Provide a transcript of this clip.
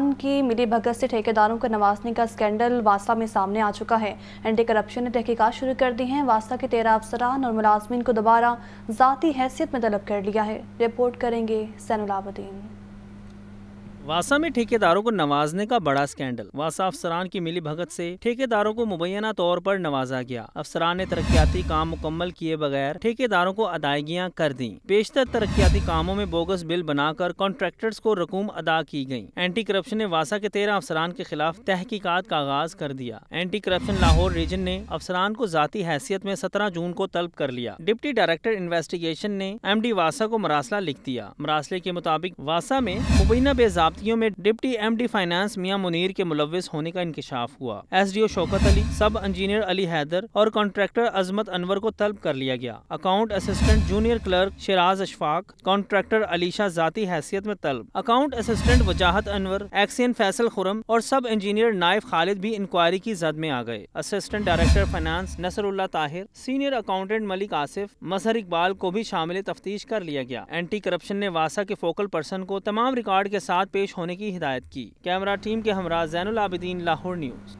की मिली भगत से ठेकेदारों को नवाजने का स्कैंडल वास्ता में सामने आ चुका है एंटी करप्शन ने तहकीकात शुरू कर दी है वास्ता के तेरह अफसरान और मुलाजमीन को दोबारा ज़ाती हैसियत में तलब कर लिया है रिपोर्ट करेंगे सैनुलाबुद्दीन वासा में ठेकेदारों को नवाजने का बड़ा स्कैंडल वासा अफसरान की मिली भगत से ठेकेदारों को मुबैना तौर पर नवाजा गया अफसरान ने तरक्याती काम मुकम्मल किए बगैर ठेकेदारों को अदायगियां कर दी बेशतर तरक्याती कामों में बोगस बिल बनाकर कॉन्ट्रैक्टर्स को रकूम अदा की गयी एंटी करप्शन ने वासा के तेरह अफसरान के खिलाफ तहकीकत का आगाज कर दिया एंटी करप्शन लाहौर रीजन ने अफसरान को जाती हैसियत में सत्रह जून को तलब कर लिया डिप्टी डायरेक्टर इन्वेस्टिगेशन ने एम डी वासा को मरासला लिख दिया मरासले के मुताबिक वासा में मुबैना बेजाब जाब्तियों में डिप्टी डी फाइनेंस मियाँ मुनीर के मुलविस होने का इंकशाफ हुआ S D O Shaukat Ali sub engineer Ali Haider और कॉन्ट्रैक्टर अजमत अनवर को तलब कर लिया गया account assistant junior clerk Shiraz Ashfaq contractor Alisha जाती हैसियत में तलब अकाउंट असिस्टेंट वजाहत अनवर एक्सियन फैसल खुरम और सब इंजीनियर नाइफ खालिद भी इंक्वायरी की जद में आ गए assistant director finance Nasrullah Tahir senior accountant Malik Asif मसर इकबाल को भी शामिल तफ्तीश कर लिया गया एंटी करप्शन ने वासा के फोकल पर्सन को तमाम रिकॉर्ड के साथ पेश होने की हिदायत की कैमरा टीम के हमरा जैन आबिदीन लाहौर न्यूज़